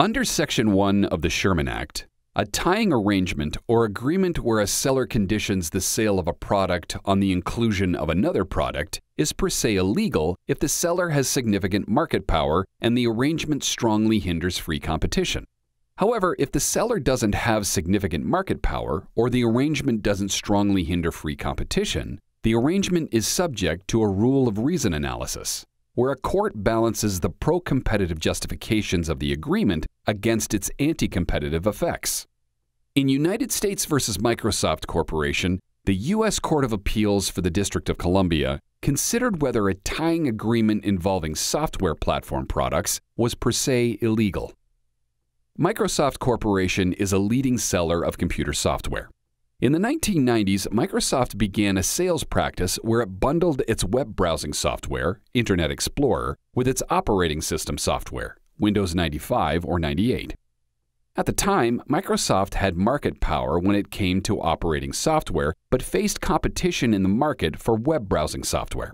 Under Section 1 of the Sherman Act, a tying arrangement or agreement where a seller conditions the sale of a product on the inclusion of another product is per se illegal if the seller has significant market power and the arrangement strongly hinders free competition. However, if the seller doesn't have significant market power or the arrangement doesn't strongly hinder free competition, the arrangement is subject to a rule of reason analysis where a court balances the pro competitive justifications of the agreement against its anti competitive effects. In United States v. Microsoft Corporation, the U.S. Court of Appeals for the District of Columbia considered whether a tying agreement involving software platform products was per se illegal. Microsoft Corporation is a leading seller of computer software. In the 1990s, Microsoft began a sales practice where it bundled its web browsing software, Internet Explorer, with its operating system software, Windows 95 or 98. At the time, Microsoft had market power when it came to operating software, but faced competition in the market for web browsing software.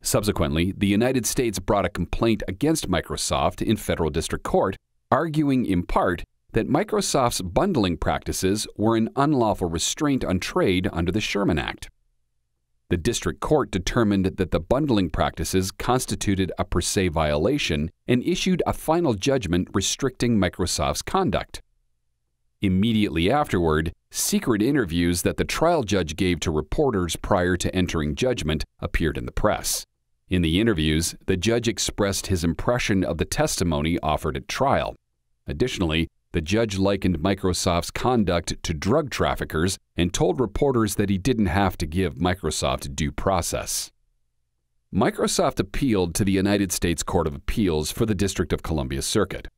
Subsequently, the United States brought a complaint against Microsoft in federal district court, arguing in part that Microsoft's bundling practices were an unlawful restraint on trade under the Sherman Act. The district court determined that the bundling practices constituted a per se violation and issued a final judgment restricting Microsoft's conduct. Immediately afterward, secret interviews that the trial judge gave to reporters prior to entering judgment appeared in the press. In the interviews, the judge expressed his impression of the testimony offered at trial. Additionally, the judge likened Microsoft's conduct to drug traffickers and told reporters that he didn't have to give Microsoft due process. Microsoft appealed to the United States Court of Appeals for the District of Columbia Circuit.